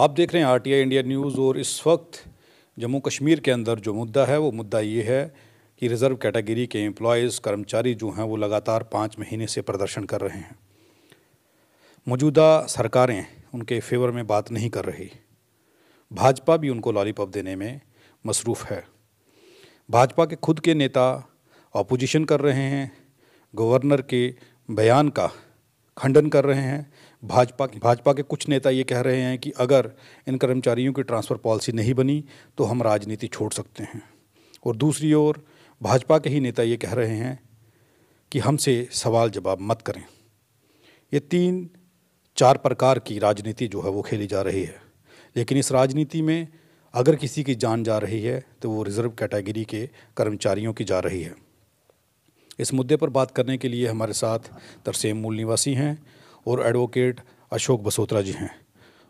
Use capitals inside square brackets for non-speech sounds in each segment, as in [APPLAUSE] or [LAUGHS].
आप देख रहे हैं आरटीआई इंडिया न्यूज़ और इस वक्त जम्मू कश्मीर के अंदर जो मुद्दा है वो मुद्दा ये है कि रिज़र्व कैटेगरी के एम्प्लॉयज़ कर्मचारी जो हैं वो लगातार पाँच महीने से प्रदर्शन कर रहे हैं मौजूदा सरकारें उनके फेवर में बात नहीं कर रही भाजपा भी उनको लॉलीपॉप देने में मसरूफ़ है भाजपा के खुद के नेता अपोजिशन कर रहे हैं गवर्नर के बयान का खंडन कर रहे हैं भाजपा भाजपा के कुछ नेता ये कह रहे हैं कि अगर इन कर्मचारियों की ट्रांसफ़र पॉलिसी नहीं बनी तो हम राजनीति छोड़ सकते हैं और दूसरी ओर भाजपा के ही नेता ये कह रहे हैं कि हमसे सवाल जवाब मत करें ये तीन चार प्रकार की राजनीति जो है वो खेली जा रही है लेकिन इस राजनीति में अगर किसी की जान जा रही है तो वो रिज़र्व कैटेगरी के कर्मचारियों की जा रही है इस मुद्दे पर बात करने के लिए हमारे साथ तरसेम मूल निवासी हैं और एडवोकेट अशोक बसोत्रा जी हैं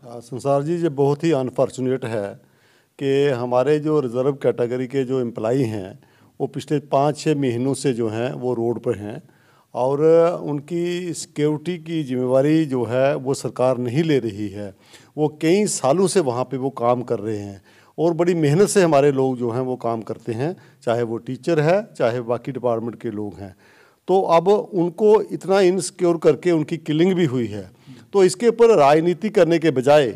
हाँ, संसार जी ये बहुत ही अनफॉर्चुनेट है कि हमारे जो रिज़र्व कैटेगरी के जो एम्प्लाई हैं वो पिछले पाँच छः महीनों से जो हैं वो रोड पर हैं और उनकी सिक्योरिटी की जिम्मेवारी जो है वो सरकार नहीं ले रही है वो कई सालों से वहाँ पे वो काम कर रहे हैं और बड़ी मेहनत से हमारे लोग जो हैं वो काम करते हैं चाहे वो टीचर है चाहे बाकी डिपार्टमेंट के लोग हैं तो अब उनको इतना इनसिक्योर करके उनकी किलिंग भी हुई है तो इसके ऊपर राजनीति करने के बजाय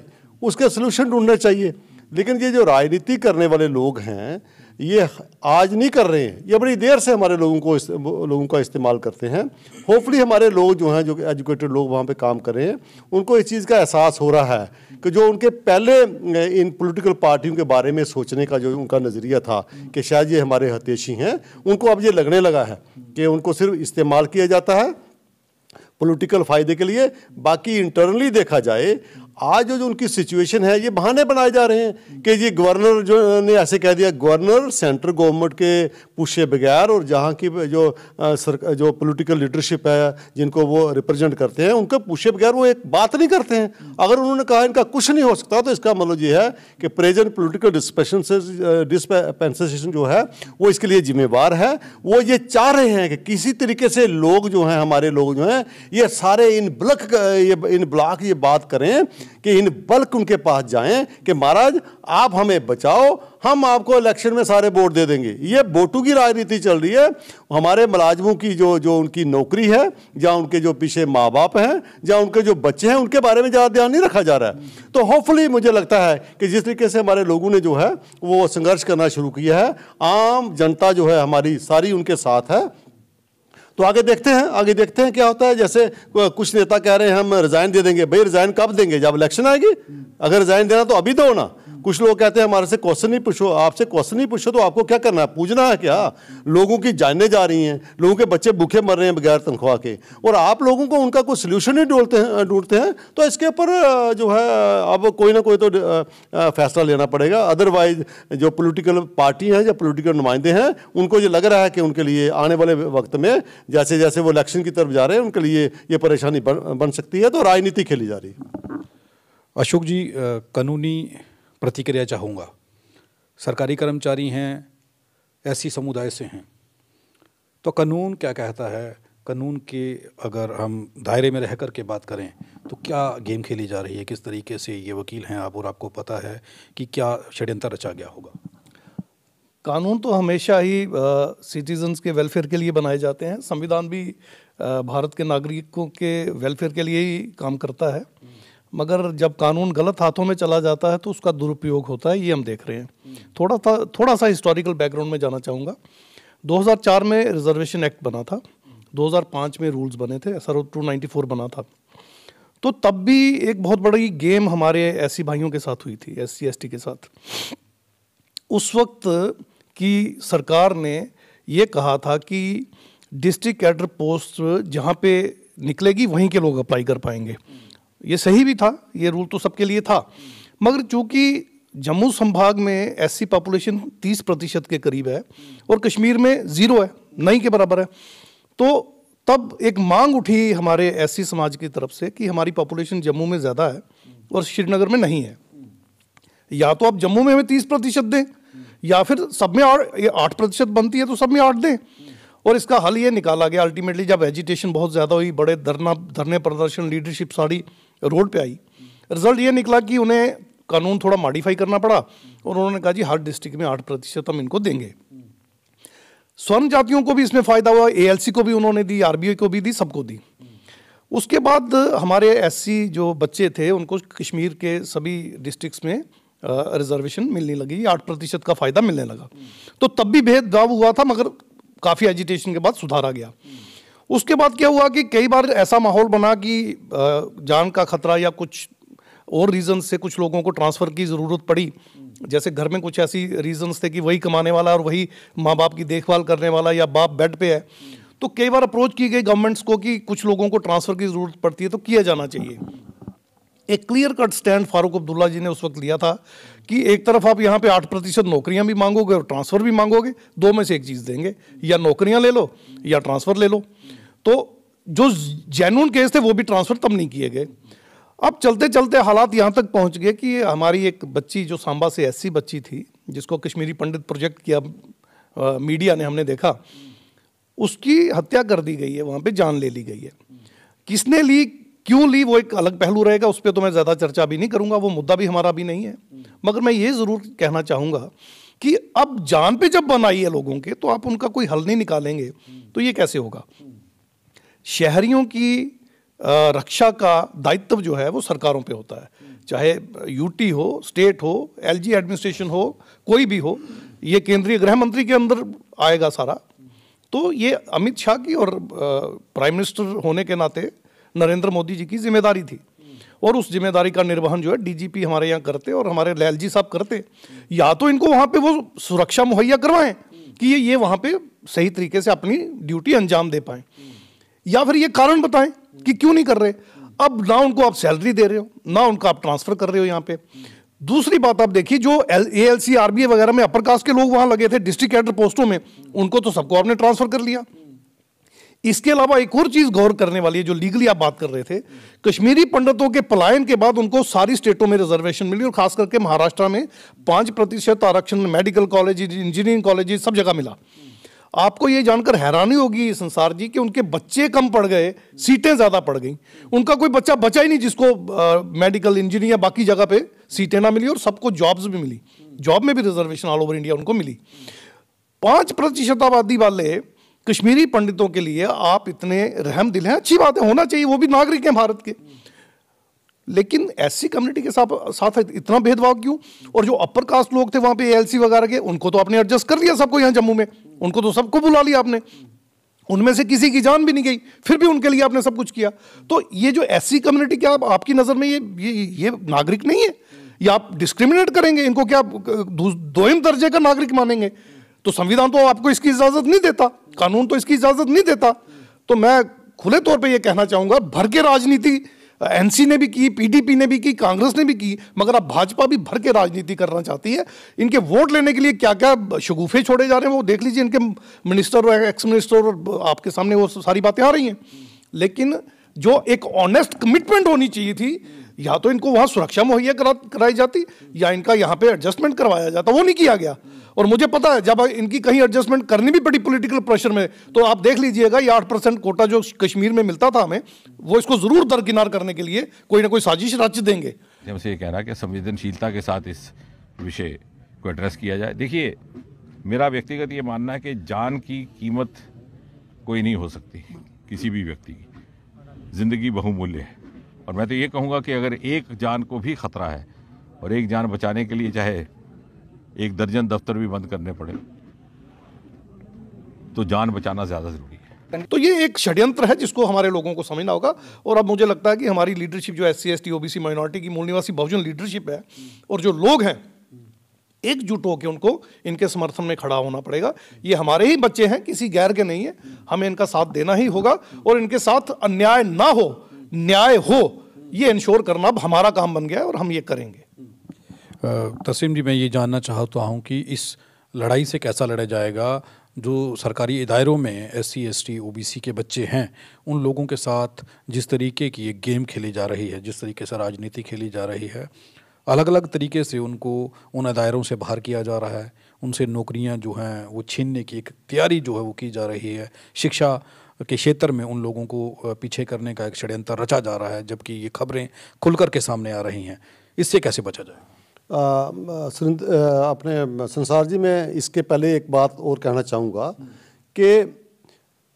उसके सोल्यूशन ढूंढना चाहिए लेकिन ये जो राजनीति करने वाले लोग हैं ये आज नहीं कर रहे हैं ये बड़ी देर से हमारे लोगों को लोगों का इस्तेमाल करते हैं होपफुली हमारे लोग जो हैं जो एजुकेटेड लोग वहाँ पे काम कर रहे हैं उनको इस चीज़ का एहसास हो रहा है कि जो उनके पहले इन पॉलिटिकल पार्टियों के बारे में सोचने का जो उनका नज़रिया था कि शायद ये हमारे हतेशी हैं उनको अब ये लगने लगा है कि उनको सिर्फ इस्तेमाल किया जाता है पॉलिटिकल फ़ायदे के लिए बाकी इंटरनली देखा जाए आज जो जो उनकी सिचुएशन है ये बहाने बनाए जा रहे हैं कि ये गवर्नर जो ने ऐसे कह दिया गवर्नर सेंट्रल गवर्नमेंट के पूछे बगैर और जहाँ की जो सर जो पॉलिटिकल लीडरशिप है जिनको वो रिप्रेजेंट करते हैं उनके पूछे बगैर वो एक बात नहीं करते हैं अगर उन्होंने कहा इनका कुछ नहीं हो सकता तो इसका मतलब ये है कि प्रेजेंट पोलिटिकल डिस्पेशन से डिस्पेंसेशन जो है वो इसके लिए जिम्मेवार है वो ये चाह रहे हैं कि किसी तरीके से लोग जो हैं हमारे लोग जो हैं ये सारे इन ब्लक ये इन ब्लॉक ये बात करें कि इन बल्क उनके पास जाएं कि महाराज आप हमें बचाओ हम आपको इलेक्शन में सारे वोट दे देंगे ये वोटों की राजनीति चल रही है हमारे मुलाजमों की जो जो उनकी नौकरी है या उनके जो पीछे माँ बाप हैं या उनके जो बच्चे हैं उनके बारे में ज़्यादा ध्यान नहीं रखा जा रहा है तो होपफुली मुझे लगता है कि जिस तरीके से हमारे लोगों ने जो है वो संघर्ष करना शुरू किया है आम जनता जो है हमारी सारी उनके साथ है तो आगे देखते हैं आगे देखते हैं क्या होता है जैसे कुछ नेता कह रहे हैं हम रिज़ाइन दे देंगे भाई रिज़ाइन कब देंगे जब इलेक्शन आएगी अगर रिज़ाइन देना तो अभी दो ना कुछ लोग कहते हैं हमारे से क्वेश्चन ही पूछो आपसे क्वेश्चन ही पूछो तो आपको क्या करना है पूछना है क्या लोगों की जाने जा रही हैं लोगों के बच्चे भूखे मर रहे हैं बगैर तनख्वाह के और आप लोगों को उनका कोई सोल्यूशन ही ढूंढते हैं ढूंढते हैं तो इसके ऊपर जो है अब कोई ना कोई तो फैसला लेना पड़ेगा अदरवाइज जो पोलिटिकल पार्टी हैं या पोलिटिकल नुमाइंदे हैं उनको ये लग रहा है कि उनके लिए आने वाले वक्त में जैसे जैसे वो इलेक्शन की तरफ जा रहे हैं उनके लिए ये परेशानी बन, बन सकती है तो राजनीति खेली जा रही है अशोक जी कानूनी प्रतिक्रिया चाहूँगा सरकारी कर्मचारी हैं ऐसी समुदाय से हैं तो कानून क्या कहता है कानून के अगर हम दायरे में रह कर के बात करें तो क्या गेम खेली जा रही है किस तरीके से ये वकील हैं आप और आपको पता है कि क्या षड्यंत्र रचा गया होगा कानून तो हमेशा ही सिटीजन्स के वेलफेयर के लिए बनाए जाते हैं संविधान भी आ, भारत के नागरिकों के वेलफेयर के लिए ही काम करता है मगर जब कानून गलत हाथों में चला जाता है तो उसका दुरुपयोग होता है ये हम देख रहे हैं थोड़ा सा थोड़ा सा हिस्टोरिकल बैकग्राउंड में जाना चाहूँगा 2004 में रिजर्वेशन एक्ट बना था 2005 में रूल्स बने थे सर टू बना था तो तब भी एक बहुत बड़ी गेम हमारे एस भाइयों के साथ हुई थी एस सी के साथ उस वक्त की सरकार ने ये कहा था कि डिस्ट्रिक्ट कैडर पोस्ट जहाँ पे निकलेगी वहीं के लोग अप्लाई कर पाएंगे ये सही भी था ये रूल तो सबके लिए था मगर चूंकि जम्मू संभाग में ऐसी पॉपुलेशन 30 प्रतिशत के करीब है और कश्मीर में ज़ीरो है नहीं के बराबर है तो तब एक मांग उठी हमारे ऐसी समाज की तरफ से कि हमारी पॉपुलेशन जम्मू में ज़्यादा है और श्रीनगर में नहीं है या तो आप जम्मू में हमें तीस प्रतिशत दें या फिर सब में और आठ प्रतिशत बनती है तो सब में आठ दें और इसका हल ये निकाला गया अल्टीमेटली जब एजिटेशन बहुत ज़्यादा हुई बड़े धरना धरने प्रदर्शन लीडरशिप सारी रोड पे आई रिजल्ट ये निकला कि उन्हें कानून थोड़ा मॉडिफाई करना पड़ा और उन्होंने कहा जी हर डिस्ट्रिक्ट में आठ प्रतिशत हम इनको देंगे स्वर्ण जातियों को भी इसमें फ़ायदा हुआ ए को भी उन्होंने दी आरबीआई को भी दी सबको दी उसके बाद हमारे एस जो बच्चे थे उनको कश्मीर के सभी डिस्ट्रिक्ट में रिजर्वेशन मिलने लगी आठ प्रतिशत का फ़ायदा मिलने लगा तो तब भी भेदभाव हुआ था मगर काफ़ी एजिटेशन के बाद सुधारा गया उसके बाद क्या हुआ कि कई बार ऐसा माहौल बना कि जान का खतरा या कुछ और रीज़न से कुछ लोगों को ट्रांसफ़र की ज़रूरत पड़ी जैसे घर में कुछ ऐसी रीज़न्स थे कि वही कमाने वाला और वही माँ बाप की देखभाल करने वाला या बाप बेड पे है तो कई बार अप्रोच की गई गवर्नमेंट्स को कि कुछ लोगों को ट्रांसफ़र की ज़रूरत पड़ती है तो किया जाना चाहिए एक clear cut stand Farooq Abdullah ji ने उस वक्त लिया था कि एक तरफ आप यहाँ पे आठ प्रतिशत नौकरियाँ भी मांगोगे और ट्रांसफ़र भी मांगोगे दो में से एक चीज़ देंगे या नौकरियाँ ले लो या ट्रांसफ़र ले लो तो जो जेनुअन केस थे वो भी ट्रांसफ़र तब नहीं किए गए अब चलते चलते हालात यहाँ तक पहुँच गए कि हमारी एक बच्ची जो सांबा से ऐसी बच्ची थी जिसको कश्मीरी पंडित प्रोजेक्ट किया आ, मीडिया ने हमने देखा उसकी हत्या कर दी गई है वहाँ पे जान ले ली गई है किसने ली क्यों ली वो एक अलग पहलू रहेगा उस पर तो मैं ज़्यादा चर्चा भी नहीं करूँगा वो मुद्दा भी हमारा भी नहीं है मगर मैं ये ज़रूर कहना चाहूँगा कि अब जान पे जब बनाई है लोगों के तो आप उनका कोई हल नहीं निकालेंगे तो ये कैसे होगा शहरियों की रक्षा का दायित्व जो है वो सरकारों पे होता है चाहे यूटी हो स्टेट हो एलजी एडमिनिस्ट्रेशन हो कोई भी हो ये केंद्रीय गृह मंत्री के अंदर आएगा सारा तो ये अमित शाह की और प्राइम मिनिस्टर होने के नाते नरेंद्र मोदी जी की जिम्मेदारी थी और उस जिम्मेदारी का निर्वहन जो है डीजीपी हमारे यहाँ करते और हमारे लाल जी साहब करते या तो इनको वहाँ पे वो सुरक्षा मुहैया करवाएं कि ये ये वहाँ पे सही तरीके से अपनी ड्यूटी अंजाम दे पाएं या फिर ये कारण बताएं कि क्यों नहीं कर रहे अब ना उनको आप सैलरी दे रहे हो ना उनको आप ट्रांसफर कर रहे हो यहाँ पे दूसरी बात आप देखिए जो A L C R B वगैरह में अपर कास्ट के लोग वहां लगे थे डिस्ट्रिक्ट कैडर पोस्टों में उनको तो सबको आपने ट्रांसफर कर लिया इसके अलावा एक और चीज गौर करने वाली है जो लीगली आप बात कर रहे थे कश्मीरी पंडितों के पलायन के बाद उनको सारी स्टेटों में रिजर्वेशन मिली और खास करके महाराष्ट्र में पांच प्रतिशत आरक्षण मेडिकल कॉलेज इंजीनियरिंग कॉलेज सब जगह मिला आपको ये जानकर हैरानी होगी संसार जी कि उनके बच्चे कम पड़ गए सीटें ज़्यादा पड़ गई उनका कोई बच्चा बचा ही नहीं जिसको आ, मेडिकल इंजीनियर या बाकी जगह पे सीटें ना मिली और सबको जॉब्स भी मिली जॉब में भी रिजर्वेशन ऑल ओवर इंडिया उनको मिली पाँच प्रतिशत आबादी वाले कश्मीरी पंडितों के लिए आप इतने रहम दिल हैं अच्छी बात है होना चाहिए वो भी नागरिक हैं भारत के लेकिन ऐसी कम्युनिटी के साथ साथ इतना भेदभाव क्यों और जो अपर कास्ट लोग थे वहाँ पे एल वगैरह के उनको तो आपने एडजस्ट कर लिया सबको यहाँ जम्मू में उनको तो सबको बुला लिया आपने उनमें से किसी की जान भी नहीं गई फिर भी उनके लिए आपने सब कुछ किया तो ये जो एस कम्युनिटी क्या आपकी नज़र में ये ये ये नागरिक नहीं है या आप डिस्क्रिमिनेट करेंगे इनको क्या दोम दर्जे का नागरिक मानेंगे तो संविधान तो आपको इसकी इजाज़त नहीं देता कानून तो इसकी इजाज़त नहीं देता तो मैं खुले तौर पे ये कहना चाहूंगा भर के राजनीति एनसी ने भी की पीडीपी ने भी की कांग्रेस ने भी की मगर अब भाजपा भी भर के राजनीति करना चाहती है इनके वोट लेने के लिए क्या क्या शगुफे छोड़े जा रहे हैं वो देख लीजिए इनके मिनिस्टर और एक्स मिनिस्टर और आपके सामने वो सारी बातें आ रही हैं लेकिन जो एक ऑनेस्ट कमिटमेंट होनी चाहिए थी या तो इनको वहाँ सुरक्षा मुहैया करा कराई जाती या इनका यहाँ पे एडजस्टमेंट करवाया जाता वो नहीं किया गया और मुझे पता है जब इनकी कहीं एडजस्टमेंट करनी भी पड़ी पॉलिटिकल प्रेशर में तो आप देख लीजिएगा ये आठ परसेंट कोटा जो कश्मीर में मिलता था हमें वो इसको ज़रूर दरकिनार करने के लिए कोई ना कोई साजिश रच देंगे हमसे ये कह रहा है कि संवेदनशीलता के साथ इस विषय को एड्रेस किया जाए देखिए मेरा व्यक्तिगत ये मानना है कि जान की कीमत कोई नहीं हो सकती किसी भी व्यक्ति की ज़िंदगी बहुमूल्य है और मैं तो ये कहूँगा कि अगर एक जान को भी खतरा है और एक जान बचाने के लिए चाहे एक दर्जन दफ्तर भी बंद करने पड़े तो जान बचाना ज़्यादा ज़रूरी है तो ये एक षड्यंत्र है जिसको हमारे लोगों को समझना होगा और अब मुझे लगता है कि हमारी लीडरशिप जो S C S T O B C minority की मूल निवासी बहुजन लीडरशिप है और जो लोग हैं एकजुट होकर उनको इनके समर्थन में खड़ा होना पड़ेगा ये हमारे ही बच्चे हैं किसी गैर के नहीं है हमें इनका साथ देना ही होगा और इनके साथ अन्याय ना हो न्याय हो ये इंश्योर करना अब हमारा काम बन गया है और हम ये करेंगे तसीम जी मैं ये जानना चाहता तो हूँ कि इस लड़ाई से कैसा लड़ा जाएगा जो सरकारी इदारों में S C S T O B C के बच्चे हैं उन लोगों के साथ जिस तरीके की ये गेम खेली जा रही है जिस तरीके से राजनीति खेली जा रही है अलग अलग तरीके से उनको उन अदायरों से बाहर किया जा रहा है उनसे नौकरियां जो हैं वो छीनने की एक तैयारी जो है वो की जा रही है शिक्षा के क्षेत्र में उन लोगों को पीछे करने का एक षड्यंत्र रचा जा रहा है जबकि ये खबरें खुल के सामने आ रही हैं इससे कैसे बचा जाए अपने संसार जी मैं इसके पहले एक बात और कहना चाहूँगा कि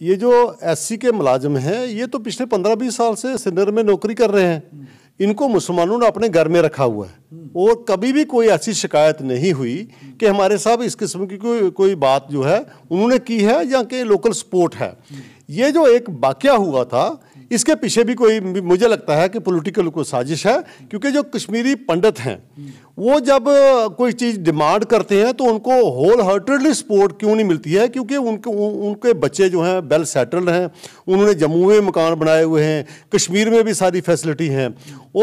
ये जो एस के मुलाजम हैं ये तो पिछले पंद्रह बीस साल से श्रीनगर में नौकरी कर रहे हैं इनको मुसलमानों ने अपने घर में रखा हुआ है और कभी भी कोई ऐसी शिकायत नहीं हुई कि हमारे साहब इस किस्म की कोई कोई बात जो है उन्होंने की है या कि लोकल सपोर्ट है ये जो एक वाक्य हुआ था इसके पीछे भी कोई मुझे लगता है कि पॉलिटिकल कोई साजिश है क्योंकि जो कश्मीरी पंडित हैं वो जब कोई चीज़ डिमांड करते हैं तो उनको होल हार्टेडली सपोर्ट क्यों नहीं मिलती है क्योंकि उनके उनके बच्चे जो हैं वेल सेटल्ड हैं उन्होंने जम्मू में मकान बनाए हुए हैं कश्मीर में भी सारी फैसिलिटी हैं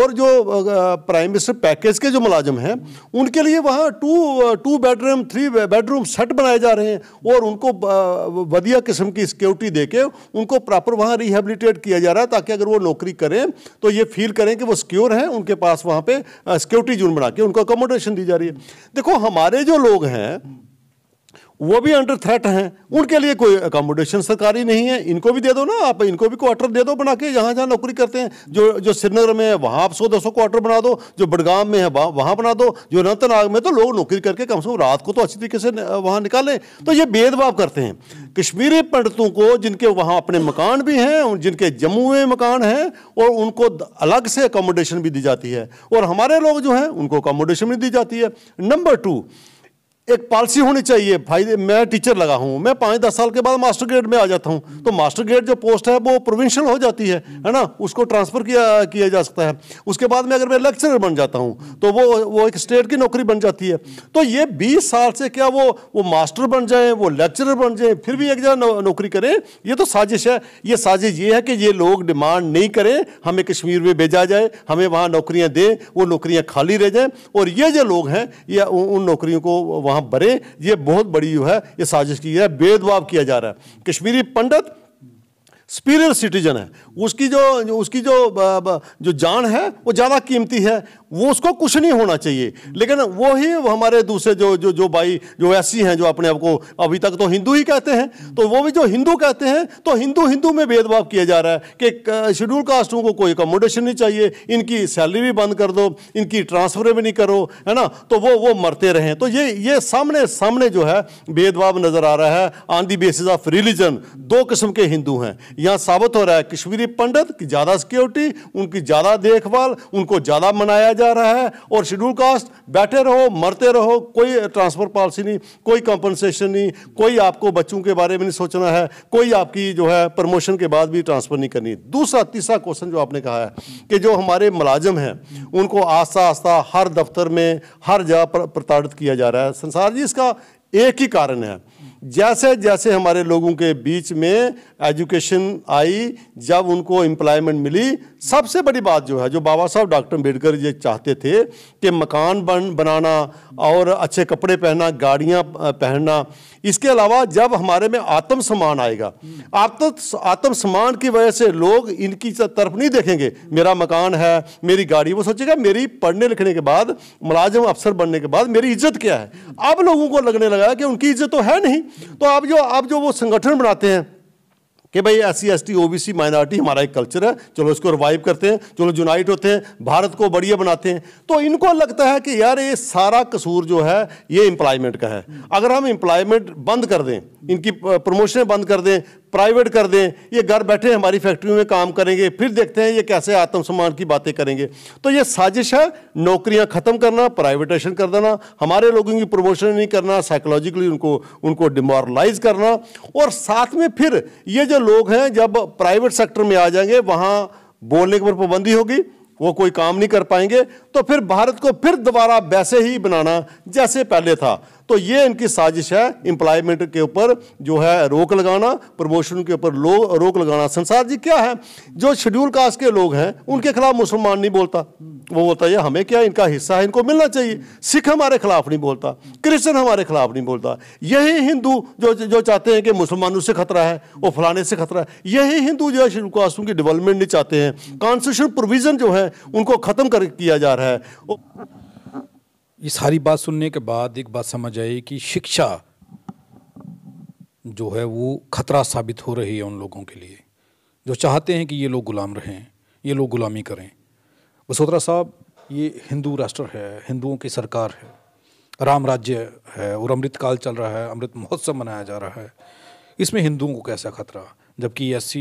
और जो प्राइम मिनिस्टर पैकेज के जो मुलाजम हैं उनके लिए वहाँ two two bedroom three bedroom set बनाए जा रहे हैं और उनको वधिया किस्म की सिक्योरिटी दे के उनको प्रॉपर वहाँ रिहेबिलिटेट किया जा रहा है ताकि अगर वो नौकरी करें तो ये फील करें कि वो सिक्योर हैं उनके पास वहाँ पर सिक्योरिटी जोन बना के उनको उनको अकोमोडेशन दी जा रही है देखो हमारे जो लोग हैं वो भी अंडर थ्रेट हैं उनके लिए कोई अकोमोडेशन सरकारी नहीं है इनको भी दे दो ना आप इनको भी क्वार्टर दे दो बना के जहाँ जहाँ नौकरी करते हैं जो जो श्रीनगर में है वहाँ आप सौ दो सौ क्वार्टर बना दो जो बडगाम में है वहाँ बना दो जो अनंतनाग में तो लोग नौकरी करके कम से कम रात को तो अच्छी तरीके से वहाँ निकालें तो ये भेदभाव करते हैं कश्मीरी पंडितों को जिनके वहाँ अपने मकान भी हैं जिनके जम्मू में मकान हैं और उनको अलग से अकोमोडेशन भी दी जाती है और हमारे लोग जो हैं उनको अकोमोडेशन भी दी जाती है नंबर टू एक पॉलिसी होनी चाहिए भाई मैं टीचर लगा हूँ मैं पाँच दस साल के बाद मास्टर ग्रेड में आ जाता हूँ तो मास्टर ग्रेड जो पोस्ट है वो प्रोविंशियल हो जाती है है ना उसको ट्रांसफ़र किया किया जा सकता है उसके बाद में अगर मैं लेक्चरर बन जाता हूँ तो वो वो एक स्टेट की नौकरी बन जाती है तो ये बीस साल से क्या वो वो मास्टर बन जाएँ वो लेक्चरर बन जाएँ फिर भी एक जगह नौकरी करें ये तो साजिश है ये साजिश ये है कि ये लोग डिमांड नहीं करें हमें कश्मीर में भेजा जाए हमें वहाँ नौकरियाँ दें वो नौकरियाँ खाली रह जाएँ और ये जो लोग हैं ये उन नौकरियों को वहाँ वहाँ भरे ये बहुत बड़ी जो है ये साजिश की है भेदभाव किया जा रहा है कश्मीरी पंडित स्पीरियर सिटीजन है उसकी जो उसकी जो जो जान है वो ज़्यादा कीमती है वो उसको कुछ नहीं होना चाहिए लेकिन वो ही हमारे दूसरे जो जो जो भाई जो ऐसी हैं जो अपने आप को अभी तक तो हिंदू ही कहते हैं तो वो भी जो हिंदू कहते हैं तो हिंदू हिंदू में भेदभाव किया जा रहा है कि शेड्यूल कास्टों को कोई अकोमोडेशन नहीं चाहिए इनकी सैलरी भी बंद कर दो इनकी ट्रांसफर भी नहीं करो है ना तो वो वो मरते रहें तो ये ये सामने सामने जो है भेदभाव नज़र आ रहा है on the basis of religion दो किस्म के हिंदू हैं यहाँ साबित हो रहा है कश्मीरी पंडित की ज़्यादा सिक्योरिटी उनकी ज़्यादा देखभाल उनको ज़्यादा मनाया जा रहा है और शेड्यूल कास्ट बैठे रहो मरते रहो कोई ट्रांसफ़र पॉलिसी नहीं कोई कंपनसेशन नहीं कोई आपको बच्चों के बारे में नहीं सोचना है कोई आपकी जो है प्रमोशन के बाद भी ट्रांसफ़र नहीं करनी दूसरा तीसरा क्वेश्चन जो आपने कहा है कि जो हमारे मुलाजम हैं उनको आस्ता आस्ता हर दफ्तर में हर जगह प्रताड़ित किया जा रहा है संसार जी इसका एक ही कारण है जैसे जैसे हमारे लोगों के बीच में एजुकेशन आई जब उनको एम्प्लॉयमेंट मिली सबसे बड़ी बात जो है जो बाबा साहब डॉक्टर अम्बेडकर ये चाहते थे कि मकान बन बनाना और अच्छे कपड़े पहनना गाड़ियाँ पहनना इसके अलावा जब हमारे में आत्म सम्मान आएगा आत्म आत्म सम्मान की वजह से लोग इनकी तरफ नहीं देखेंगे मेरा मकान है मेरी गाड़ी वो सोचेगा मेरी पढ़ने लिखने के बाद मुलाजम अफसर बनने के बाद मेरी इज्जत क्या है अब लोगों को लगने लगा कि उनकी इज्जत तो है नहीं तो आप जो आप जो वो संगठन बनाते हैं कि भाई S C S T O B C minority हमारा एक कल्चर है चलो इसको रिवाइव करते हैं चलो यूनाइट होते हैं भारत को बढ़िया बनाते हैं तो इनको लगता है कि यार ये सारा कसूर जो है ये एम्प्लॉयमेंट का है अगर हम एम्प्लॉयमेंट बंद कर दें इनकी प्रमोशन बंद कर दें प्राइवेट कर दें ये घर बैठे हमारी फैक्ट्रियों में काम करेंगे फिर देखते हैं ये कैसे आत्मसम्मान की बातें करेंगे तो ये साजिश है नौकरियां ख़त्म करना प्राइवेटेशन कर देना हमारे लोगों की प्रमोशन नहीं करना साइकोलॉजिकली उनको उनको डिमोरलाइज करना और साथ में फिर ये जो लोग हैं जब प्राइवेट सेक्टर में आ जाएंगे वहाँ बोलने के पर पाबंदी होगी वो कोई काम नहीं कर पाएंगे तो फिर भारत को फिर दोबारा वैसे ही बनाना जैसे पहले था तो ये इनकी साजिश है इंप्लायमेंट के ऊपर जो है रोक लगाना प्रमोशन के ऊपर रोक लगाना संसार जी क्या है जो शेड्यूल कास्ट के लोग हैं उनके खिलाफ मुसलमान नहीं बोलता वो बोलता है हमें क्या इनका हिस्सा है इनको मिलना चाहिए सिख हमारे खिलाफ नहीं बोलता क्रिश्चन हमारे खिलाफ नहीं बोलता यही हिंदू जो जो चाहते हैं कि मुसलमानों से खतरा है वो फलाने से खतरा है यही हिंदू जो है शेड्यूल कास्टों की डेवलपमेंट नहीं चाहते हैं कॉन्स्टिट्यूशन प्रोविज़न जो है उनको ख़त्म कर किया जा रहा है ये सारी बात सुनने के बाद एक बात समझ आई कि शिक्षा जो है वो खतरा साबित हो रही है उन लोगों के लिए जो चाहते हैं कि ये लोग गुलाम रहें ये लोग गुलामी करें वसोत्रा साहब ये हिंदू राष्ट्र है हिंदुओं की सरकार है राम राज्य है और अमृतकाल चल रहा है अमृत महोत्सव मनाया जा रहा है इसमें हिंदुओं को कैसा खतरा जबकि एस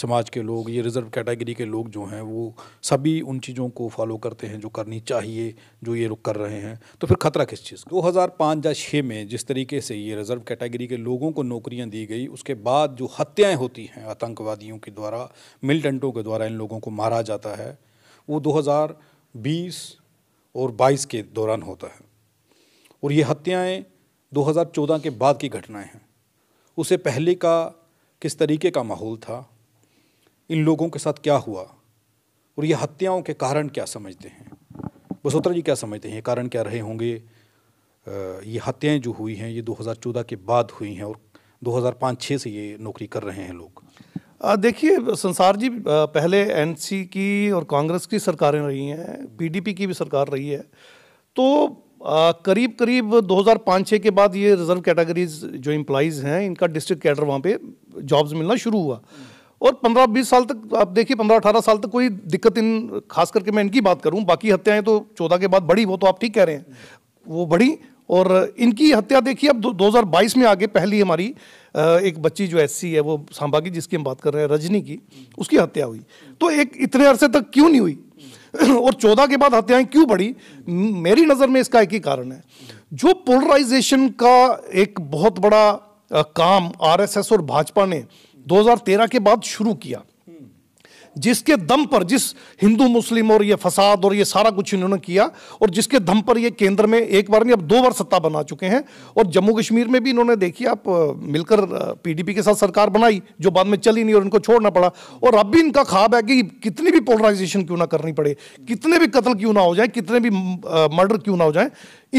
समाज के लोग ये रिज़र्व कैटेगरी के लोग जो हैं वो सभी उन चीज़ों को फॉलो करते हैं जो करनी चाहिए जो ये लोग कर रहे हैं तो फिर खतरा किस चीज़ दो हज़ार पाँच या छः में जिस तरीके से ये रिज़र्व कैटेगरी के लोगों को नौकरियाँ दी गई उसके बाद जो हत्याएँ होती हैं आतंकवादियों के द्वारा मिलिटेंटों के द्वारा इन लोगों को मारा जाता है वो दो और बाईस के दौरान होता है और ये हत्याएँ दो के बाद की घटनाएँ हैं उससे पहले का किस तरीके का माहौल था इन लोगों के साथ क्या हुआ और ये हत्याओं के कारण क्या समझते हैं बसोत्रा जी क्या समझते हैं कारण क्या रहे होंगे ये हत्याएं जो हुई हैं ये 2014 के बाद हुई हैं और 2005-6 से ये नौकरी कर रहे हैं लोग देखिए संसार जी पहले एनसी की और कांग्रेस की सरकारें रही हैं पीडीपी की भी सरकार रही है तो करीब करीब 2005-6 के बाद ये रिजर्व कैटेगरीज जो इम्प्लाइज हैं इनका डिस्ट्रिक्ट कैडर वहाँ पे जॉब्स मिलना शुरू हुआ और 15-20 साल तक आप देखिए 15-18 साल तक कोई दिक्कत इन खास करके मैं इनकी बात करूँ बाकी हत्याएं तो चौदह के बाद बढ़ी वो तो आप ठीक कह रहे हैं वो बढ़ी और इनकी हत्या देखिए अब दो में आगे पहली हमारी एक बच्ची जो एस है वो सांबा की जिसकी हम बात कर रहे हैं रजनी की उसकी हत्या हुई तो एक इतने अरसे तक क्यों नहीं हुई [LAUGHS] और चौदह के बाद हत्याएं क्यों बढ़ी मेरी नज़र में इसका एक ही कारण है जो पोलराइजेशन का एक बहुत बड़ा काम आरएसएस और भाजपा ने 2013 के बाद शुरू किया जिसके दम पर जिस हिंदू मुस्लिम और ये फसाद और ये सारा कुछ इन्होंने किया और जिसके दम पर ये केंद्र में एक बार नहीं अब दो बार सत्ता बना चुके हैं और जम्मू कश्मीर में भी इन्होंने देखिए आप मिलकर पीडीपी के साथ सरकार बनाई जो बाद में चली नहीं और इनको छोड़ना पड़ा और अब भी इनका ख्वाब है कि कितनी भी पोलराइजेशन क्यों ना करनी पड़े कितने भी कत्ल क्यों ना हो जाए कितने भी मर्डर क्यों ना हो जाए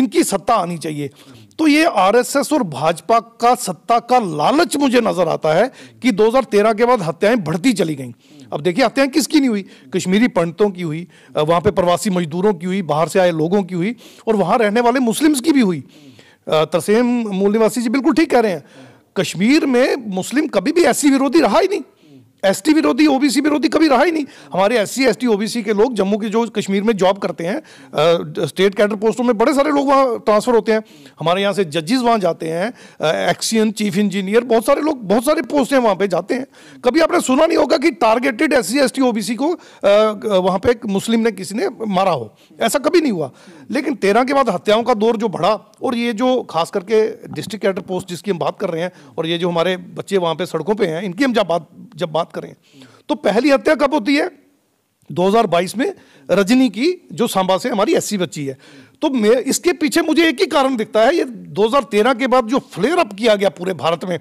इनकी सत्ता आनी चाहिए तो ये आरएसएस और भाजपा का सत्ता का लालच मुझे नजर आता है कि 2013 के बाद हत्याएं बढ़ती चली गईं अब देखिए हत्याएं किसकी नहीं हुई कश्मीरी पंडितों की हुई वहाँ पे प्रवासी मजदूरों की हुई बाहर से आए लोगों की हुई और वहाँ रहने वाले मुस्लिम्स की भी हुई तरसेम मूल निवासी जी बिल्कुल ठीक कह रहे हैं कश्मीर में मुस्लिम कभी भी ऐसी विरोधी रहा ही नहीं एसटी विरोधी ओबीसी विरोधी कभी रहा ही नहीं हमारे S C S T OBC के लोग जम्मू के जो कश्मीर में जॉब करते हैं स्टेट कैडर पोस्टों में बड़े सारे लोग वहाँ ट्रांसफ़र होते हैं हमारे यहाँ से जजेस वहाँ जाते हैं एक्सियन चीफ इंजीनियर बहुत सारे लोग बहुत सारे पोस्ट हैं वहाँ पर जाते हैं कभी आपने सुना नहीं होगा कि targeted S C S T C को वहाँ पर मुस्लिम ने किसी ने मारा हो ऐसा कभी नहीं हुआ लेकिन तेरह के बाद हत्याओं का दौर जो बढ़ा और ये जो खास करके डिस्ट्रिक्ट कैडर पोस्ट जिसकी हम बात कर रहे हैं और ये जो हमारे बच्चे वहाँ पे सड़कों पे हैं इनकी हम जब बात जब बात करें तो पहली हत्या कब होती है 2022 में रजनी की जो सांबा से हमारी एससी बच्ची है तो मैं इसके पीछे मुझे एक ही कारण दिखता है ये 2013 के बाद जो फ्लेयर अप किया गया पूरे भारत में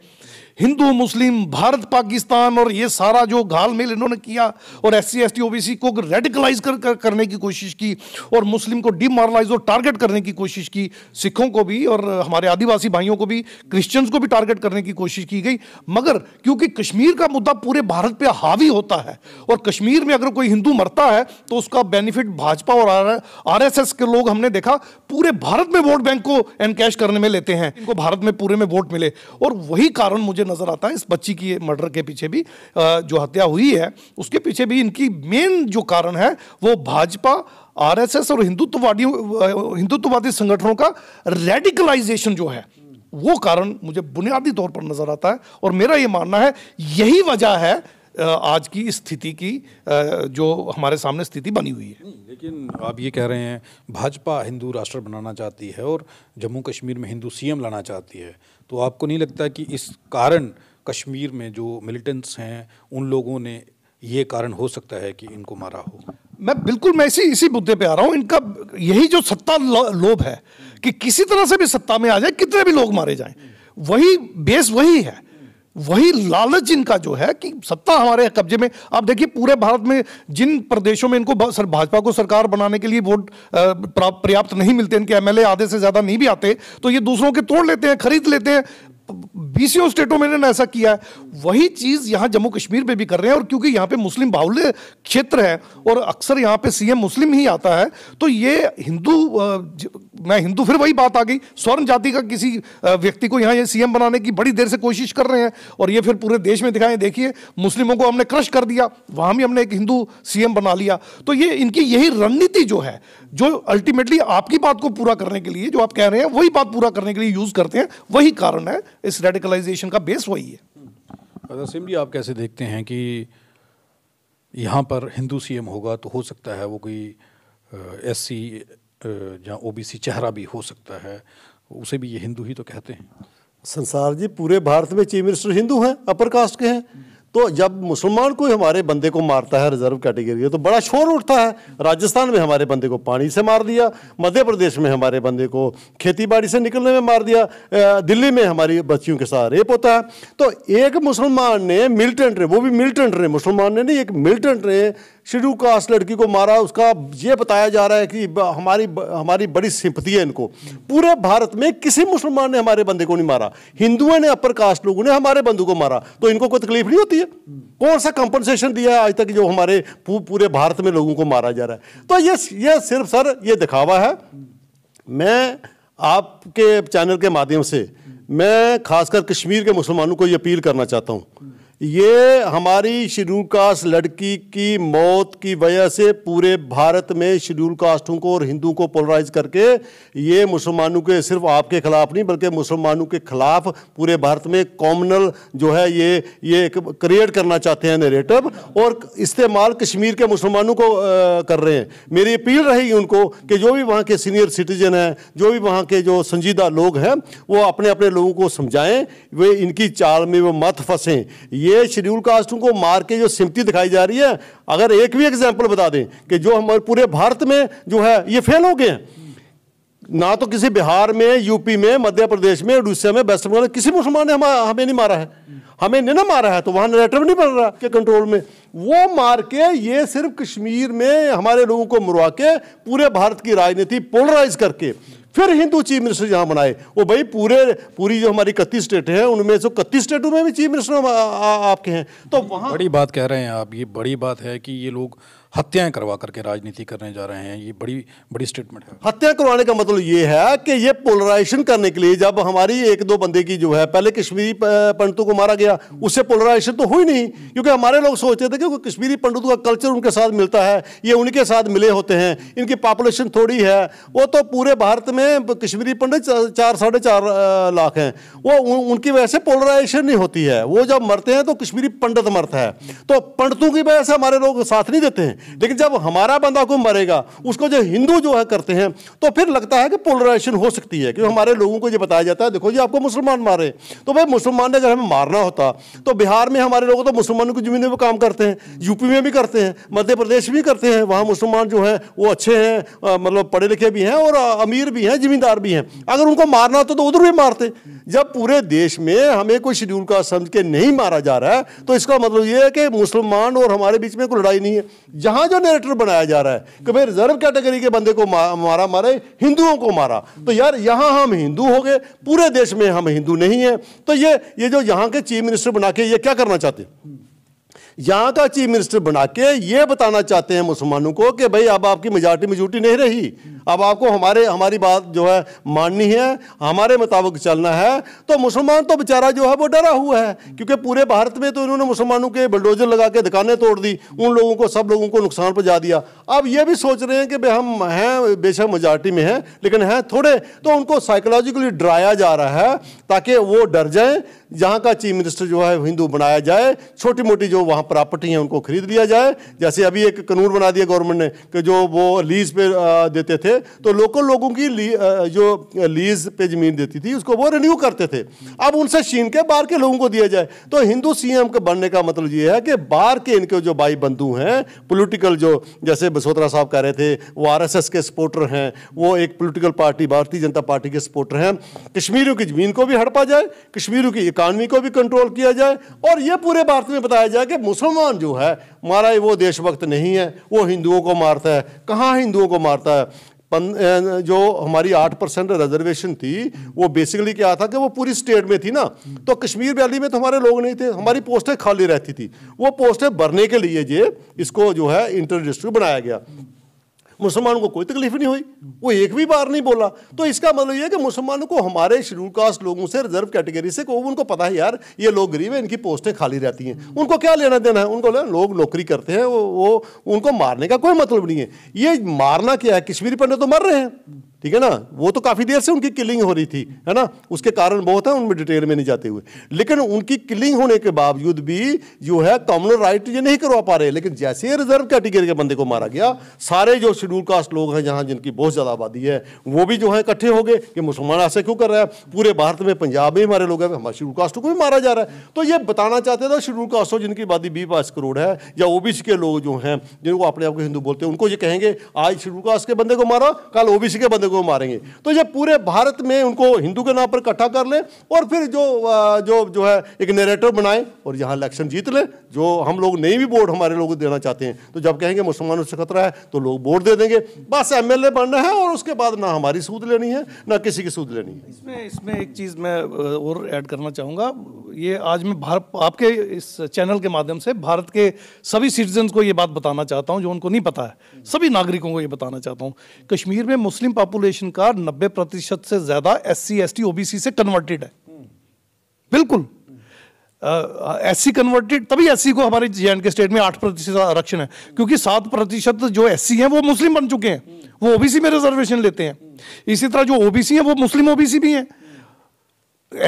हिंदू मुस्लिम भारत पाकिस्तान और ये सारा जो घाल मेल इन्होंने किया और एस सी एस टी को रेडिकलाइज कर, कर, करने की कोशिश की और मुस्लिम को डिमॉरलाइज और टारगेट करने की कोशिश की सिखों को भी और हमारे आदिवासी भाइयों को भी क्रिश्चियंस को भी टारगेट करने की कोशिश की गई मगर क्योंकि कश्मीर का मुद्दा पूरे भारत पर हावी होता है और कश्मीर में अगर कोई हिंदू मरता है तो उसका बेनिफिट भाजपा और आर एस एस के लोग हमने देखा पूरे भारत में वोट बैंक को एनकैश करने में लेते हैं इनको भारत में पूरे में वोट मिले और वही कारण मुझे पीछे नजर आता है इस बच्ची की मर्डर के पीछे भी जो हत्या हुई है उसके पीछे भी इनकी मेन जो कारण है वो भाजपा आरएसएस और हिंदुत्ववादी हिंदुत्ववादी संगठनों का रेडिकलाइजेशन जो है वो कारण मुझे बुनियादी तौर पर नजर आता है और मेरा ये मानना है यही वजह है आज की स्थिति की जो हमारे सामने स्थिति बनी हुई है हम्म, लेकिन आप ये कह रहे हैं भाजपा हिंदू राष्ट्र बनाना चाहती है और जम्मू कश्मीर में हिंदू सीएम लाना चाहती है तो आपको नहीं लगता कि इस कारण कश्मीर में जो मिलिटेंट्स हैं उन लोगों ने ये कारण हो सकता है कि इनको मारा हो मैं बिल्कुल मैं इसी इसी मुद्दे पे आ रहा हूँ इनका यही जो सत्ता लोभ है कि किसी तरह से भी सत्ता में आ जाए कितने भी लोग मारे जाएं वही बेस वही है वही लालच इनका जो है कि सत्ता हमारे कब्जे में आप देखिए पूरे भारत में जिन प्रदेशों में इनको सर भाजपा को सरकार बनाने के लिए वोट पर्याप्त नहीं मिलते इनके एमएलए आधे से ज़्यादा नहीं भी आते तो ये दूसरों के तोड़ लेते हैं खरीद लेते हैं बीसियों स्टेटों में इन्होंने ऐसा किया है वही चीज़ यहाँ जम्मू कश्मीर में भी कर रहे हैं और क्योंकि यहाँ पे मुस्लिम बाहुल्य क्षेत्र है और अक्सर यहाँ पे सीएम मुस्लिम ही आता है तो ये हिंदू मैं हिंदू फिर वही बात आ गई स्वर्ण जाति का किसी व्यक्ति को यहाँ ये सीएम बनाने की बड़ी देर से कोशिश कर रहे हैं और ये फिर पूरे देश में दिखाएं देखिए मुस्लिमों को हमने क्रश कर दिया वहाँ भी हमने एक हिंदू सीएम बना लिया तो ये इनकी यही रणनीति जो है जो अल्टीमेटली आपकी बात को पूरा करने के लिए जो आप कह रहे हैं वही बात पूरा करने के लिए यूज़ करते हैं वही कारण है इस रेडिकलाइजेशन का बेस वही है रसीम जी आप कैसे देखते हैं कि यहाँ पर हिंदू सीएम होगा तो हो सकता है वो कोई एससी जहाँ ओबीसी चेहरा भी हो सकता है उसे भी ये हिंदू ही तो कहते हैं संसार जी पूरे भारत में चीफ मिनिस्टर हिंदू हैं अपर कास्ट के हैं तो जब मुसलमान कोई हमारे बंदे को मारता है रिजर्व कैटेगरी तो बड़ा शोर उठता है राजस्थान में हमारे बंदे को पानी से मार दिया मध्य प्रदेश में हमारे बंदे को खेती बाड़ी से निकलने में मार दिया दिल्ली में हमारी बच्चियों के साथ रेप होता है तो एक मुसलमान ने मिलिटेंट रहे वो भी मिलिटेंट रहे मुसलमान ने नहीं एक मिलिटेंट रहे शेड्यूल कास्ट लड़की को मारा उसका ये बताया जा रहा है कि हमारी हमारी बड़ी सिंपति है इनको पूरे भारत में किसी मुसलमान ने हमारे बंदे को नहीं मारा हिंदुओं ने अपर कास्ट लोगों ने हमारे बंधु को मारा तो इनको कोई तकलीफ नहीं होती है कौन सा कंपनसेशन दिया है आज तक जो हमारे पूरे भारत में लोगों को मारा जा रहा है तो ये ये सिर्फ सर ये दिखावा है मैं आपके चैनल के माध्यम से मैं खासकर कश्मीर के मुसलमानों को ये अपील करना चाहता हूँ ये हमारी शेड्यूल कास्ट लड़की की मौत की वजह से पूरे भारत में शेड्यूल कास्टों को और हिंदू को पोलराइज करके ये मुसलमानों के सिर्फ आपके खिलाफ नहीं बल्कि मुसलमानों के खिलाफ पूरे भारत में कॉमनल जो है ये ये क्रिएट करना चाहते हैं नरेटिव और इस्तेमाल कश्मीर के मुसलमानों को आ, कर रहे हैं मेरी अपील रहेगी उनको कि जो भी वहाँ के सीनियर सिटीजन हैं जो भी वहाँ के जो संजीदा लोग हैं वो अपने अपने लोगों को समझाएँ वे इनकी चाल में वो मत फंसें ये शेड्यूल कास्टों को मार के जो सिमति दिखाई जा रही है अगर एक भी एग्जाम्पल बता दें कि जो हमारे पूरे भारत में जो है ये फेल हो गए हैं ना तो किसी बिहार में यूपी में मध्य प्रदेश में उड़ीसा में वेस्ट बंगाल किसी मुसलमान ने हम हमें नहीं मारा है हमें नहीं ना मारा है तो वहाँ नरेटिव नहीं बन रहा के कंट्रोल में वो मार के ये सिर्फ कश्मीर में हमारे लोगों को मरवा के पूरे भारत की राजनीति पोलराइज करके फिर हिंदू चीफ मिनिस्टर यहाँ बनाए वो भाई पूरे पूरी जो हमारी इकतीस स्टेट है उनमें से इकतीस स्टेटों में भी चीफ मिनिस्टर आपके हैं तो वहाँ बड़ी बात कह रहे हैं आप ये बड़ी बात है कि ये लोग हत्याएं करवा करके राजनीति करने जा रहे हैं ये बड़ी बड़ी स्टेटमेंट है हत्या करवाने का मतलब ये है कि ये पोलराइजेशन करने के लिए जब हमारी एक दो बंदे की जो है पहले कश्मीरी पंडितों को मारा गया उससे पोलराइजेशन तो हुई नहीं क्योंकि हमारे लोग सोचते थे कि कश्मीरी पंडितों का कल्चर उनके साथ मिलता है ये उनके साथ मिले होते हैं इनकी पॉपुलेशन थोड़ी है वो तो पूरे भारत में कश्मीरी पंडित चार साढ़े चार लाख हैं वो उनकी वजह से पोलराइजेशन नहीं होती है वो जब मरते हैं तो कश्मीरी पंडित मरता है तो पंडितों की वजह से हमारे लोग साथ नहीं देते हैं लेकिन जब हमारा बंदा को मरेगा उसको जो हिंदू जो है करते हैं तो फिर लगता है कि पोलराइजेशन हो सकती है क्योंकि हमारे लोगों को ये बताया जाता है देखो जी आपको मुसलमान मारे तो भाई मुसलमान ने अगर हमें मारना होता तो बिहार में हमारे लोग तो मुसलमानों की ज़मीनों पर काम करते हैं यूपी में भी करते हैं मध्य प्रदेश भी करते हैं वहाँ मुसलमान जो है वो अच्छे हैं मतलब पढ़े लिखे भी हैं और अमीर भी हैं ज़मींदार भी हैं अगर उनको मारना होता तो उधर भी मारते जब पूरे देश में हमें कोई शेड्यूल का समझ के नहीं मारा जा रहा है तो इसका मतलब ये है कि मुसलमान और हमारे बीच में कोई लड़ाई नहीं है जहाँ जो नेरेटर बनाया जा रहा है कि भाई रिजर्व कैटेगरी के बंदे को मारा मारे हिंदुओं को मारा तो यार यहाँ हम हिंदू हो गए पूरे देश में हम हिंदू नहीं हैं तो ये ये जो यहाँ के चीफ मिनिस्टर बना के ये क्या करना चाहते हैं यहाँ का चीफ मिनिस्टर बना के ये बताना चाहते हैं मुसलमानों को कि भाई अब आपकी मेजॉरिटी मेजोरिटी नहीं रही अब आपको हमारे हमारी बात जो है माननी है हमारे मुताबिक चलना है तो मुसलमान तो बेचारा जो है वो डरा हुआ है क्योंकि पूरे भारत में तो इन्होंने मुसलमानों के बुलडोजर लगा के दुकानें तोड़ दी उन लोगों को सब लोगों को नुकसान पहुँचा दिया अब ये भी सोच रहे हैं कि भाई हम हैं बेशक मेजॉरिटी में हैं लेकिन हैं थोड़े तो उनको साइकोलॉजिकली डराया जा रहा है ताकि वो डर जाएँ यहाँ का चीफ मिनिस्टर जो है हिंदू बनाया जाए छोटी मोटी जो वहाँ प्रॉपर्टी हैं उनको खरीद लिया जाए जैसे अभी एक कानून बना दिया गवर्नमेंट ने कि जो वो लीज पे देते थे तो लोकल लोगों की ली, जो लीज पे ज़मीन देती थी उसको वो रिन्यू करते थे अब उनसे छीन के बाहर के लोगों को दिया जाए तो हिंदू सीएम के बनने का मतलब ये है कि बाहर के इनके जो भाई बंधु हैं पोलिटिकल जो जैसे बसोत्रा साहब कह रहे थे वो आर के सपोर्टर हैं वो एक पोलिटिकल पार्टी भारतीय जनता पार्टी के सपोर्टर हैं कश्मीरों की ज़मीन को भी हड़पा जाए कश्मीरों की इकानमी को भी कंट्रोल किया जाए और ये पूरे भारत में बताया जाए कि मुसलमान जो है महाराज वो देशभक्त नहीं है वो हिंदुओं को मारता है कहाँ हिंदुओं को मारता है जो हमारी आठ परसेंट रिजर्वेशन थी वो बेसिकली क्या था कि वो पूरी स्टेट में थी ना तो कश्मीर वैली में तो हमारे लोग नहीं थे हमारी पोस्टें खाली रहती थी वो पोस्टें भरने के लिए ये इसको जो है इंटर डिस्ट्रिक्ट बनाया गया मुसलमानों को कोई तकलीफ नहीं हुई वो एक भी बार नहीं बोला तो इसका मतलब यह कि मुसलमानों को हमारे शेड्यूल कास्ट लोगों से रिजर्व कैटेगरी से को उनको पता है यार ये लोग गरीब है इनकी पोस्टें खाली रहती हैं उनको क्या लेना देना है उनको लोग नौकरी करते हैं वो, वो उनको मारने का कोई मतलब नहीं है ये मारना क्या है कश्मीरी पंडित तो मर रहे हैं ठीक है ना वो तो काफ़ी देर से उनकी किलिंग हो रही थी है ना उसके कारण बहुत है उनमें डिटेल में नहीं जाते हुए लेकिन उनकी किलिंग होने के बावजूद भी जो है कॉमन राइट ये नहीं करवा पा रहे लेकिन जैसे रिजर्व कैटेगरी के बंदे को मारा गया सारे जो शेड्यूल कास्ट लोग हैं जहाँ जिनकी बहुत ज़्यादा आबादी है वो भी जो है इकट्ठे हो गए कि मुसलमान ऐसे क्यों कर रहा है पूरे भारत में पंजाब में हमारे लोग हैं हमारे शेड्यूल कास्ट को भी मारा जा रहा है तो ये बताना चाहते थे शेड्यूल कास्टों जिनकी आबादी बी पास करोड़ है या ओ के लोग जो हैं जिनको अपने आप को हिंदू बोलते हैं उनको ये कहेंगे आज शेड्यूल कास्ट के बंदे को मारा कल ओ के बंदे को को मारेंगे तो ये पूरे भारत में उनको हिंदू के नाम पर इकट्ठा कर लें और फिर जो जो जो है एक नेरेटर बनाएं और यहाँ इलेक्शन जीत लें जो हम लोग नहीं भी वोट हमारे लोग देना चाहते हैं तो जब कहेंगे मुसलमानों से खतरा है तो लोग वोट दे देंगे बस एम बनना है और उसके बाद ना हमारी सूद लेनी है ना किसी की सूद लेनी है इसमें इसमें एक चीज़ मैं और ऐड करना चाहूँगा ये आज मैं भारत आपके इस चैनल के माध्यम से भारत के सभी सिटीजन को ये बात बताना चाहता हूँ जो उनको नहीं पता है सभी नागरिकों को ये बताना चाहता हूँ कश्मीर में मुस्लिम पॉपुलेशन का नब्बे प्रतिशत से ज़्यादा S C S T O B C से कन्वर्टेड है बिल्कुल एस सी कन्वर्टेड तभी एस सी को हमारे जे एंड के स्टेट में आठ प्रतिशत आरक्षण है क्योंकि सात प्रतिशत जो एस सी हैं वो मुस्लिम बन चुके हैं वो ओबीसी में रिजर्वेशन लेते हैं इसी तरह जो ओबीसी हैं वो मुस्लिम ओबीसी भी हैं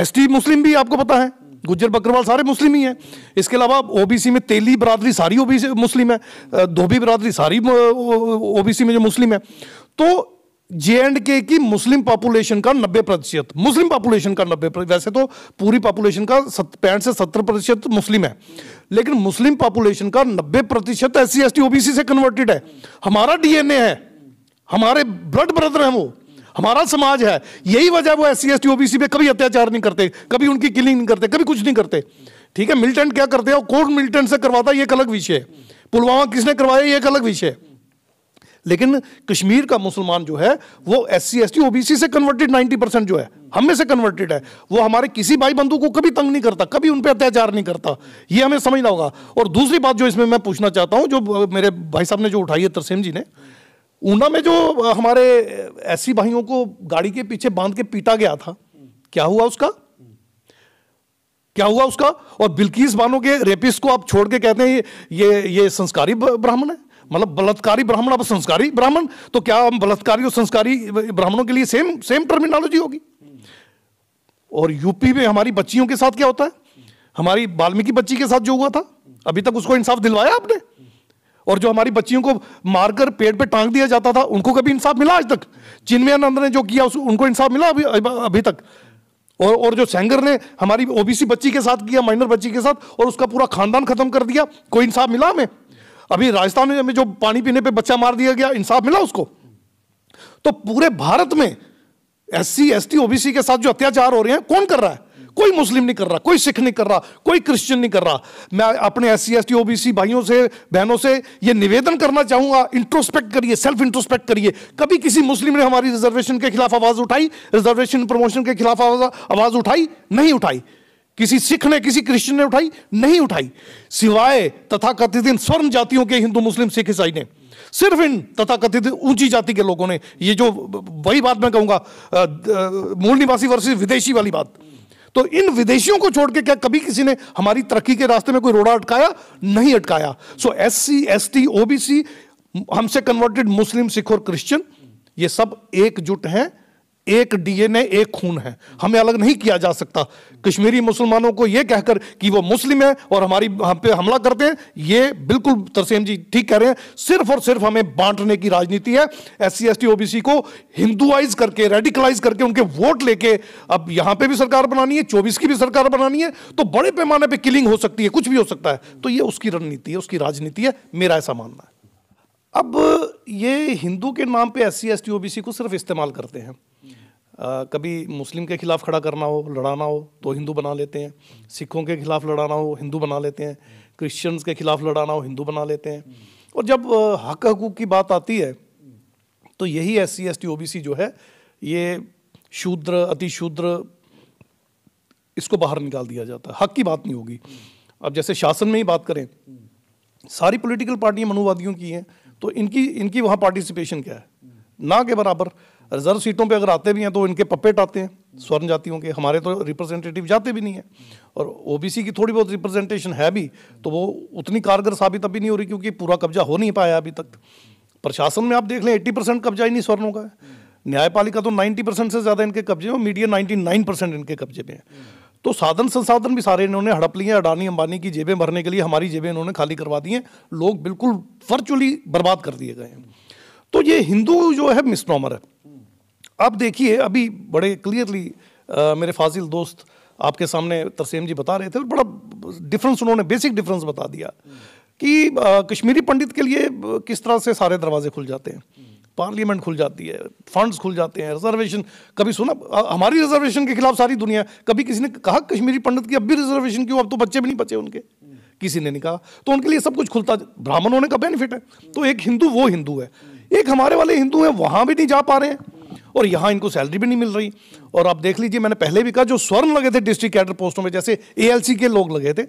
एस मुस्लिम भी आपको पता है गुजर बकरवाल सारे मुस्लिम ही हैं इसके अलावा ओबीसी में तेली बरादरी सारी ओबीसी मुस्लिम है धोबी बरादरी सारी ओबीसी में जो मुस्लिम है तो जे एंड के की मुस्लिम पॉपुलेशन का नब्बे प्रतिशत मुस्लिम पॉपुलेशन का नब्बे वैसे तो पूरी पॉपुलेशन का पैंठ से सत्तर प्रतिशत मुस्लिम है लेकिन मुस्लिम पॉपुलेशन का नब्बे प्रतिशत एस सी ओबीसी से कन्वर्टेड है हमारा डीएनए है हमारे ब्लड ब्रदर हैं वो हमारा समाज है यही वजह वो S C S T OBC पे कभी अत्याचार नहीं करते कभी उनकी किलिंग नहीं करते कभी कुछ नहीं करते ठीक है मिलिटेंट क्या करते हैं कोर्ट मिलिटेंट से करवाता है ये एक अलग विषय है पुलवामा किसने करवाया ये एक अलग विषय है लेकिन कश्मीर का मुसलमान जो है वो S C S T OBC से कन्वर्टेड 90 परसेंट जो है हम में से कन्वर्टेड है वो हमारे किसी भाई बंधु को कभी तंग नहीं करता कभी उन पर अत्याचार नहीं करता ये हमें समझना होगा और दूसरी बात जो इसमें मैं पूछना चाहता हूँ जो मेरे भाई साहब ने जो उठाई है तरसेम जी ने ऊना में जो हमारे ऐसी भाइयों को गाड़ी के पीछे बांध के पीटा गया था क्या हुआ उसका क्या हुआ उसका और बिल्किस बानो के रेपिस को आप छोड़ के कहते हैं ये ये, संस्कारी ब्राह्मण है मतलब बलात्कारी ब्राह्मण अब संस्कारी ब्राह्मण तो क्या हम बलात्कारी और संस्कारी ब्राह्मणों के लिए सेम सेम टर्मिनोलॉजी होगी और यूपी में हमारी बच्चियों के साथ क्या होता है हमारी वाल्मीकि बच्ची के साथ जो हुआ था अभी तक उसको इंसाफ दिलवाया आपने और जो हमारी बच्चियों को मारकर पेड़ पे टांग दिया जाता था उनको कभी इंसाफ मिला आज तक चिन्मयानंद ने जो किया उस, उनको इंसाफ मिला अभी अभी तक और और जो सेंगर ने हमारी ओबीसी बच्ची के साथ किया माइनर बच्ची के साथ और उसका पूरा खानदान खत्म कर दिया कोई इंसाफ मिला हमें अभी राजस्थान में जो पानी पीने पर बच्चा मार दिया गया इंसाफ मिला उसको तो पूरे भारत में S C S T OBC के साथ जो अत्याचार हो रहे हैं कौन कर रहा है कोई मुस्लिम नहीं कर रहा कोई सिख नहीं कर रहा कोई क्रिश्चियन नहीं कर रहा मैं अपने S C S T OBC भाइयों से बहनों से ये निवेदन करना चाहूंगा इंट्रोस्पेक्ट करिए सेल्फ इंट्रोस्पेक्ट करिए कभी किसी मुस्लिम ने हमारी रिजर्वेशन के खिलाफ आवाज उठाई रिजर्वेशन प्रमोशन के खिलाफ आवाज उठाई नहीं उठाई किसी सिख ने किसी क्रिश्चियन ने उठाई नहीं उठाई सिवाय तथाकथित इन स्वर्ण जातियों के हिंदू मुस्लिम सिख ईसाई ने सिर्फ इन तथाकथित ऊंची जाति के लोगों ने ये जो वही बात मैं कहूंगा मूल निवासी वर्सेस विदेशी वाली बात तो इन विदेशियों को छोड़ के क्या कभी किसी ने हमारी तरक्की के रास्ते में कोई रोड़ा अटकाया नहीं अटकाया so S C S T O B C हमसे कन्वर्टेड मुस्लिम सिख और क्रिश्चियन ये सब एकजुट हैं एक डीएनए एक खून है हमें अलग नहीं किया जा सकता कश्मीरी मुसलमानों को यह कहकर कि वो मुस्लिम है और हमारी हम पे हमला करते हैं ये बिल्कुल तरसेम जी ठीक कह रहे हैं सिर्फ और सिर्फ हमें बांटने की राजनीति है एस सी एस टी को हिंदुआइज करके रेडिकलाइज करके उनके वोट लेके अब यहां पे भी सरकार बनानी है चौबीस की भी सरकार बनानी है तो बड़े पैमाने पर किलिंग हो सकती है कुछ भी हो सकता है तो ये उसकी रणनीति है उसकी राजनीति है मेरा ऐसा मानना है अब ये हिंदू के नाम पे S C S T OBC को सिर्फ इस्तेमाल करते हैं कभी मुस्लिम के खिलाफ खड़ा करना हो लड़ाना हो तो हिंदू बना लेते हैं सिखों के खिलाफ लड़ाना हो हिंदू बना लेते हैं क्रिश्चियंस के खिलाफ लड़ाना हो हिंदू बना लेते हैं और जब हक हकूक की बात आती है तो यही S C S T O B C जो है ये शूद्र अतिशूद्र इसको बाहर निकाल दिया जाता है हक की बात नहीं होगी अब जैसे शासन में ही बात करें सारी पॉलिटिकल पार्टियां मनुवादियों की हैं तो इनकी इनकी वहाँ पार्टिसिपेशन क्या है ना के बराबर रिजर्व सीटों पे अगर आते भी हैं तो इनके पपेट आते हैं स्वर्ण जातियों के हमारे तो रिप्रेजेंटेटिव जाते भी नहीं हैं और ओबीसी की थोड़ी बहुत रिप्रेजेंटेशन है भी तो वो उतनी कारगर साबित अभी नहीं हो रही क्योंकि पूरा कब्जा हो नहीं पाया अभी तक प्रशासन में आप देख लें एट्टी परसेंट कब्जा ही नहीं स्वर्णों का है न्यायपालिका तो नाइन्टी परसेंट से ज़्यादा इनके कब्जे में मीडिया नाइन्टी नाइन परसेंट इनके कब्जे में है तो साधन संसाधन भी सारे इन्होंने हड़प लिए अडानी अंबानी की जेबें भरने के लिए हमारी जेबें इन्होंने खाली करवा दी हैं लोग बिल्कुल वर्चुअली बर्बाद कर दिए गए हैं तो ये हिंदू जो है मिसनॉमर है अब देखिए अभी बड़े क्लियरली मेरे फाजिल दोस्त आपके सामने तरसेम जी बता रहे थे और बड़ा डिफरेंस उन्होंने बेसिक डिफरेंस बता दिया कि कश्मीरी पंडित के लिए किस तरह से सारे दरवाजे खुल जाते हैं पार्लियामेंट खुल जाती है फंड्स खुल जाते हैं रिजर्वेशन कभी सुना हमारी रिजर्वेशन के खिलाफ सारी दुनिया कभी किसी ने कहा कश्मीरी पंडित की अब भी रिजर्वेशन क्यों अब तो बच्चे भी नहीं बचे उनके किसी ने नहीं कहा तो उनके लिए सब कुछ खुलता ब्राह्मण होने का बेनिफिट है तो एक हिंदू वो हिंदू है एक हमारे वाले हिंदू हैं वहाँ भी नहीं जा पा रहे हैं और यहाँ इनको सैलरी भी नहीं मिल रही और आप देख लीजिए मैंने पहले भी कहा जो स्वर्ण लगे थे डिस्ट्रिक्ट कैडर पोस्टों में जैसे एएलसी के लोग लगे थे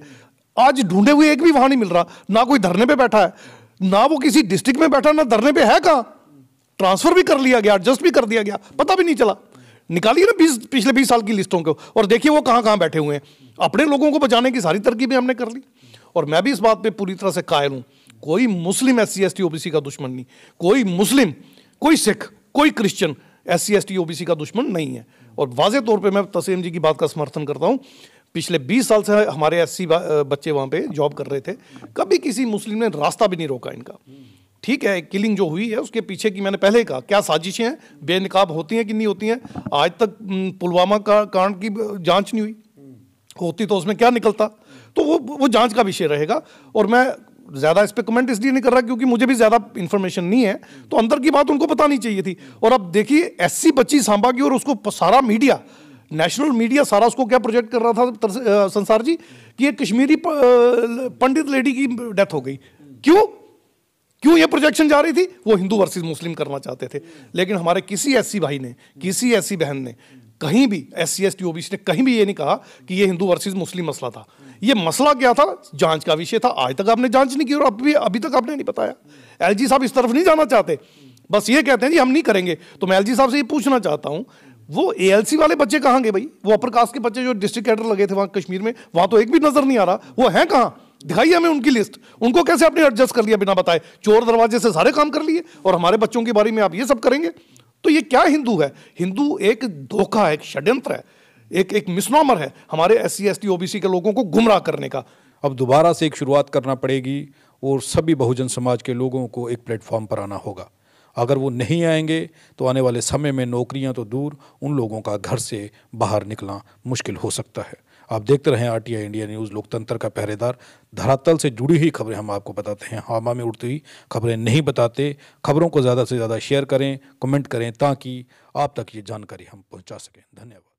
आज ढूंढे हुए एक भी वहां नहीं मिल रहा ना कोई धरने पर बैठा है ना वो किसी डिस्ट्रिक्ट में बैठा ना धरने पर है कहाँ ट्रांसफर भी कर लिया गया एडजस्ट भी कर दिया गया पता भी नहीं चला निकालिए ना बीस पिछले बीस साल की लिस्टों को और देखिए वो कहाँ कहाँ बैठे हुए हैं अपने लोगों को बचाने की सारी तरकीबें हमने कर ली और मैं भी इस बात पे पूरी तरह से कायल हूँ कोई मुस्लिम S C S T OBC का दुश्मन नहीं कोई मुस्लिम कोई सिख कोई Christian S C S T C का दुश्मन नहीं है और वाजे तौर पर मैं तसीम जी की बात का समर्थन करता हूँ पिछले 20 साल से हमारे एस बच्चे वहाँ पे जॉब कर रहे थे कभी किसी मुस्लिम ने रास्ता भी नहीं रोका इनका ठीक है किलिंग जो हुई है उसके पीछे की मैंने पहले कहा क्या साजिशें हैं बेनकाब होती हैं कि नहीं होती हैं आज तक पुलवामा का कांड की जांच नहीं हुई होती तो उसमें क्या निकलता तो वो वो जांच का विषय रहेगा और मैं ज़्यादा इस पर कमेंट इसलिए नहीं कर रहा क्योंकि मुझे भी ज़्यादा इन्फॉर्मेशन नहीं है तो अंदर की बात उनको बतानी चाहिए थी और अब देखिए ऐसी बच्ची सांबा की और उसको सारा मीडिया नेशनल मीडिया सारा उसको क्या प्रोजेक्ट कर रहा था संसार जी कि ये कश्मीरी पंडित लेडी की डेथ हो गई क्यों क्यों ये प्रोजेक्शन जा रही थी वो हिंदू वर्सेस मुस्लिम करना चाहते थे लेकिन हमारे किसी ऐसी भाई ने किसी ऐसी बहन ने कहीं भी S C S T OBC ने कहीं भी ये नहीं कहा कि ये हिंदू वर्सेज मुस्लिम मसला था ये मसला क्या था जांच का विषय था आज तक आपने जांच नहीं की और अभी अभी तक आपने नहीं बताया एल जी साहब इस तरफ नहीं जाना चाहते बस ये कहते हैं जी हम नहीं करेंगे तो मैं एल जी साहब से ये पूछना चाहता हूँ वो ए एल सी वाले बच्चे कहाँ गए भाई वो अपर कास्ट के बच्चे जो डिस्ट्रिक्ट कैडर लगे थे वहाँ कश्मीर में वहाँ तो एक भी नजर नहीं आ रहा वो हैं कहाँ दिखाइए हमें उनकी लिस्ट उनको कैसे आपने एडजस्ट कर लिया बिना बताए चोर दरवाजे से सारे काम कर लिए और हमारे बच्चों के बारे में आप ये सब करेंगे तो ये क्या हिंदू है हिंदू एक धोखा है एक षड्यंत्र है एक एक मिसनॉमर है हमारे S C S T C के लोगों को गुमराह करने का अब दोबारा से एक शुरुआत करना पड़ेगी और सभी बहुजन समाज के लोगों को एक प्लेटफॉर्म पर आना होगा अगर वो नहीं आएंगे तो आने वाले समय में नौकरियां तो दूर उन लोगों का घर से बाहर निकलना मुश्किल हो सकता है आप देखते रहें आर इंडिया न्यूज़ लोकतंत्र का पहरेदार धरातल से जुड़ी हुई खबरें हम आपको बताते हैं हवा में उड़ती हुई खबरें नहीं बताते खबरों को ज़्यादा से ज़्यादा शेयर करें कमेंट करें ताकि आप तक ये जानकारी हम पहुँचा सकें धन्यवाद